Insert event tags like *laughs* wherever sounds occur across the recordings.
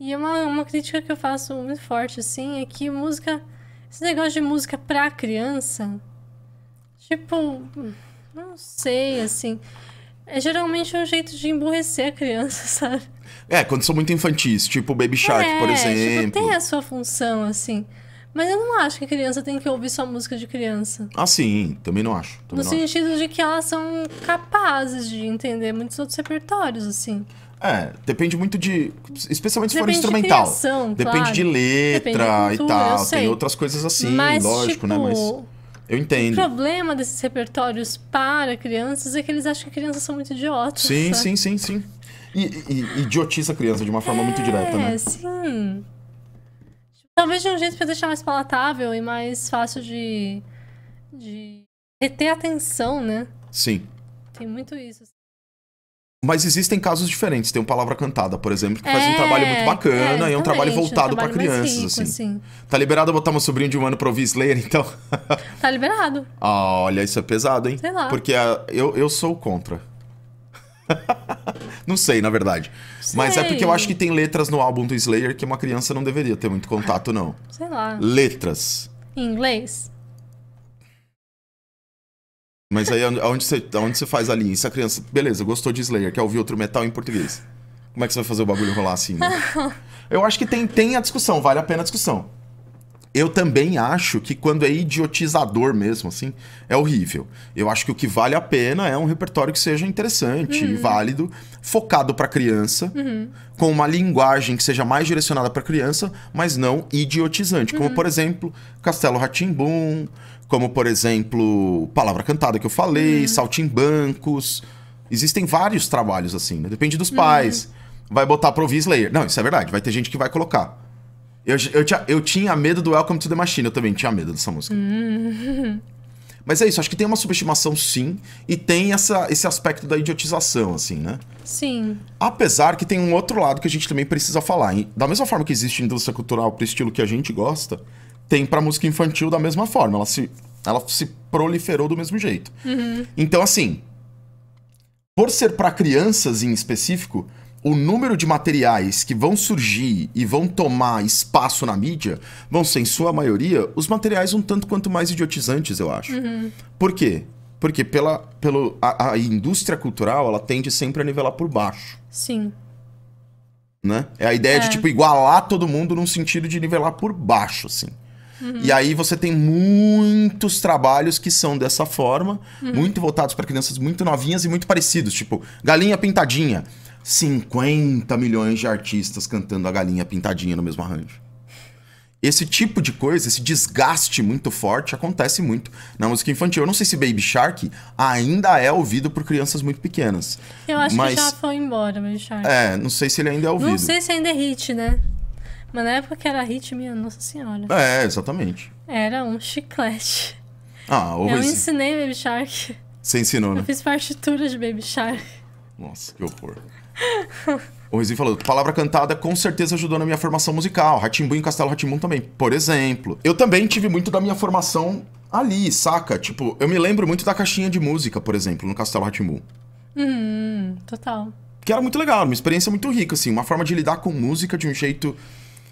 E é uma, uma crítica que eu faço muito forte, assim, é que música. Esse negócio de música pra criança. Tipo. Não sei, assim. É geralmente um jeito de emburrecer a criança, *laughs* sabe? É, quando são muito infantis, tipo Baby Shark, é, por exemplo. Tipo, tem a sua função, assim. Mas eu não acho que a criança tem que ouvir só música de criança. Ah, sim, também não acho. Também no não sentido acho. de que elas são capazes de entender muitos outros repertórios, assim. É, depende muito de. Especialmente se depende for instrumental. De criação, depende claro. de letra depende de cultura, e tal. Tem outras coisas assim, Mas, lógico, tipo, né? Mas. Tipo, eu entendo. O problema desses repertórios para crianças é que eles acham que crianças são muito idiotas. Sim, né? sim, sim, sim. E, e, idiotiza a criança de uma forma é, muito direta, né? É, sim. Talvez de um jeito para deixar mais palatável e mais fácil de. de reter atenção, né? Sim. Tem muito isso. Mas existem casos diferentes. Tem o Palavra Cantada, por exemplo, que é, faz um trabalho muito é, bacana é, e é um trabalho voltado um para crianças. Rico, assim. assim. Tá liberado botar meu sobrinho de um ano pra ouvir Slayer, então? tá liberado. Ah, olha, isso é pesado, hein? Sei lá. Porque eu, eu sou contra. *laughs* não sei, na verdade. Sei. Mas é porque eu acho que tem letras no álbum do Slayer que uma criança não deveria ter muito contato, não. Sei lá. Letras. Em inglês? Mas aí, aonde você, aonde você faz a linha? Se a é criança, beleza, gostou de Slayer, quer ouvir outro metal em português. Como é que você vai fazer o bagulho rolar assim, né? *laughs* Eu acho que tem, tem a discussão, vale a pena a discussão eu também acho que quando é idiotizador mesmo, assim, é horrível. Eu acho que o que vale a pena é um repertório que seja interessante, uhum. válido, focado para criança, uhum. com uma linguagem que seja mais direcionada para criança, mas não idiotizante. Como, uhum. por exemplo, Castelo Ratimbum, como, por exemplo, Palavra Cantada que eu falei, uhum. Saltimbancos. Existem vários trabalhos assim, né? Depende dos uhum. pais. Vai botar pro o slayer Não, isso é verdade. Vai ter gente que vai colocar. Eu, eu, tinha, eu tinha medo do Welcome to the Machine, eu também tinha medo dessa música. Hum. *laughs* Mas é isso, acho que tem uma subestimação sim, e tem essa, esse aspecto da idiotização, assim, né? Sim. Apesar que tem um outro lado que a gente também precisa falar. da mesma forma que existe indústria cultural pro estilo que a gente gosta, tem pra música infantil da mesma forma. Ela se, ela se proliferou do mesmo jeito. Uhum. Então, assim, por ser para crianças em específico, o número de materiais que vão surgir e vão tomar espaço na mídia vão ser, em sua maioria, os materiais um tanto quanto mais idiotizantes, eu acho. Uhum. Por quê? Porque pela, pelo, a, a, indústria cultural, ela tende sempre a nivelar por baixo. Sim. Né? É a ideia é. de, tipo, igualar todo mundo num sentido de nivelar por baixo, assim. Uhum. E aí você tem muitos trabalhos que são dessa forma, uhum. muito voltados para crianças muito novinhas e muito parecidos, tipo Galinha Pintadinha. 50 milhões de artistas cantando a galinha pintadinha no mesmo arranjo. Esse tipo de coisa, esse desgaste muito forte acontece muito na música infantil. Eu não sei se Baby Shark ainda é ouvido por crianças muito pequenas. Eu acho mas... que já foi embora, Baby Shark. É, não sei se ele ainda é ouvido. Não sei se ainda é hit, né? Mas na época que era hit, minha nossa senhora. É, exatamente. Era um chiclete. Ah, ou Eu esse... ensinei Baby Shark. Você ensinou, né? Eu fiz partitura de Baby Shark. Nossa, que horror. o Rizin falou, palavra cantada com certeza ajudou na minha formação musical. Ratimbu e Castelo Ratimbu também, por exemplo. Eu também tive muito da minha formação ali, saca? Tipo, eu me lembro muito da caixinha de música, por exemplo, no Castelo Ratimbu. Hum, total. Que era muito legal, uma experiência muito rica, assim. Uma forma de lidar com música de um jeito...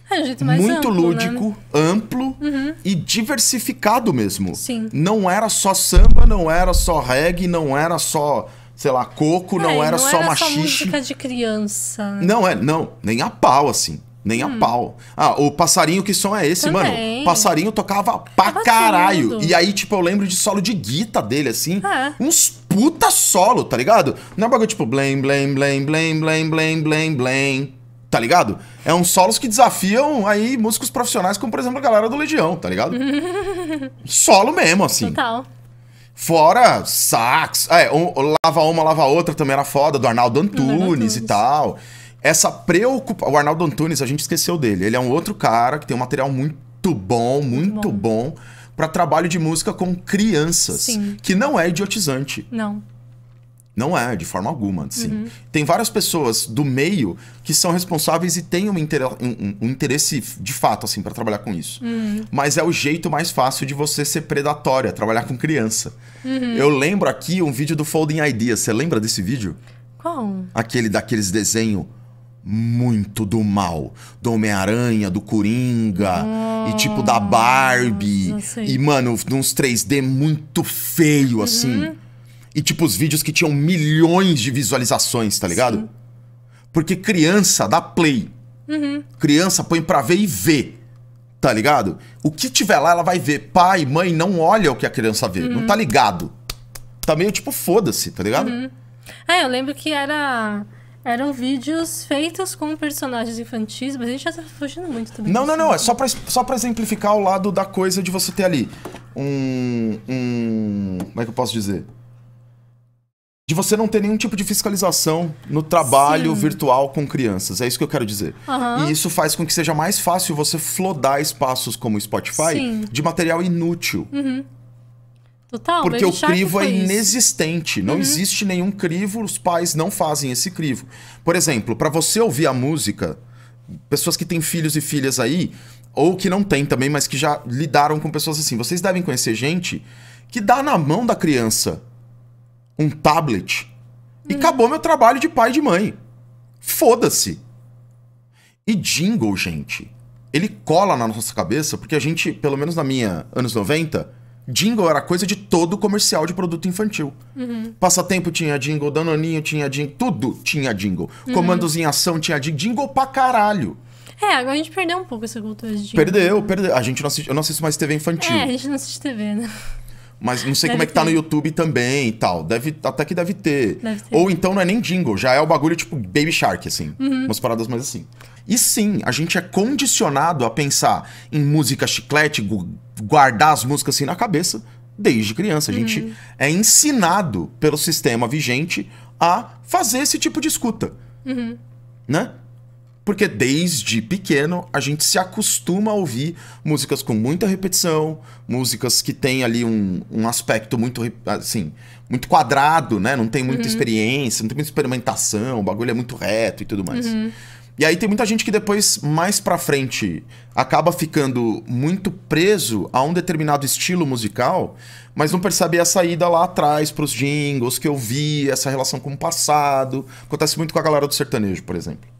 É, um jeito mais muito amplo, né? lúdico, né? amplo uhum. e diversificado mesmo. Sim. Não era só samba, não era só reggae, não era só sei lá, Coco é, não era não só era uma música de criança. Não é, não, nem a pau assim. Nem hum. a pau. Ah, o passarinho, que som é esse, Também. mano? Passarinho tocava pra Tava caralho. Tudo. E aí, tipo, eu lembro de solo de guita dele, assim. É. Uns puta solo, tá ligado? Não é um bagulho tipo blame, blame, blame, blame, blame, blame, blame, blame. Tá ligado? É uns solos que desafiam aí músicos profissionais, como por exemplo a galera do Legião, tá ligado? *laughs* Solo mesmo, assim. Total. Fora sax. é, um, lava uma, lava outra também era foda, do Arnaldo Antunes e tal. Essa preocupação. O Arnaldo Antunes, a gente esqueceu dele. Ele é um outro cara que tem um material muito bom, muito, muito bom, bom para trabalho de música com crianças. Sim. Que não é idiotizante. Não. Não é, de forma alguma, sim. Uhum. Tem várias pessoas do meio que são responsáveis e têm um, inter... um, um interesse de fato, assim, para trabalhar com isso. Uhum. Mas é o jeito mais fácil de você ser predatória, trabalhar com criança. Uhum. Eu lembro aqui um vídeo do Folding Ideas. Você lembra desse vídeo? Qual? Aquele daqueles desenhos muito do mal. Do Homem-Aranha, do Coringa, oh, e tipo da Barbie. E, mano, uns 3D muito feio, assim. Uhum. E tipo os vídeos que tinham milhões de visualizações, tá ligado? Sim. Porque criança dá play. Uhum. Criança põe pra ver e vê. Tá ligado? O que tiver lá, ela vai ver. Pai, mãe, não olha o que a criança vê. Uhum. Não tá uhum. ligado. Tá meio tipo, foda-se, tá ligado? Uhum. É, eu lembro que era. Eram vídeos feitos com personagens infantis, mas a gente já tá fugindo muito também. Não, não, não. É só pra, só pra exemplificar o lado da coisa de você ter ali um. Um. Como é que eu posso dizer? de você não ter nenhum tipo de fiscalização no trabalho Sim. virtual com crianças. É isso que eu quero dizer. Uhum. E isso faz com que seja mais fácil você flodar espaços como o Spotify Sim. de material inútil. Uhum. Total, Porque o crivo é inexistente, isso. não uhum. existe nenhum crivo, os pais não fazem esse crivo. Por exemplo, para você ouvir a música, pessoas que têm filhos e filhas aí, ou que não têm também, mas que já lidaram com pessoas assim, vocês devem conhecer gente que dá na mão da criança um tablet e hum. acabou meu trabalho de pai e de mãe. Foda-se. E jingle, gente, ele cola na nossa cabeça porque a gente, pelo menos na minha anos 90, jingle era coisa de todo comercial de produto infantil. Uhum. Passatempo tinha jingle, Danoninho tinha jingle, tudo tinha jingle. Uhum. Comandos em ação tinha jingle, jingle pra caralho. É, agora a gente perdeu um pouco essa cultura de jingle. Perdeu, né? perdeu. A gente não assiste, eu não assisto mais TV infantil. É, a gente não assiste TV, né? Mas não sei deve como é que tá no YouTube também e tal. Deve, até que deve ter. deve ter. Ou então não é nem jingle, já é o bagulho tipo Baby Shark, assim. Uhum. Umas paradas mais assim. E sim, a gente é condicionado a pensar em música chiclete, guardar as músicas assim na cabeça desde criança. A uhum. gente uhum. é ensinado pelo sistema vigente a fazer esse tipo de escuta. Uhum. Né? Porque desde pequeno a gente se acostuma a ouvir músicas com muita repetição, músicas que têm ali um, um aspecto muito, assim, muito quadrado, né? Não tem muita uhum. experiência, não tem muita experimentação, o bagulho é muito reto e tudo mais. Uhum. E aí tem muita gente que depois, mais pra frente, acaba ficando muito preso a um determinado estilo musical, mas não percebe a saída lá atrás pros jingles que eu vi, essa relação com o passado. Acontece muito com a galera do sertanejo, por exemplo.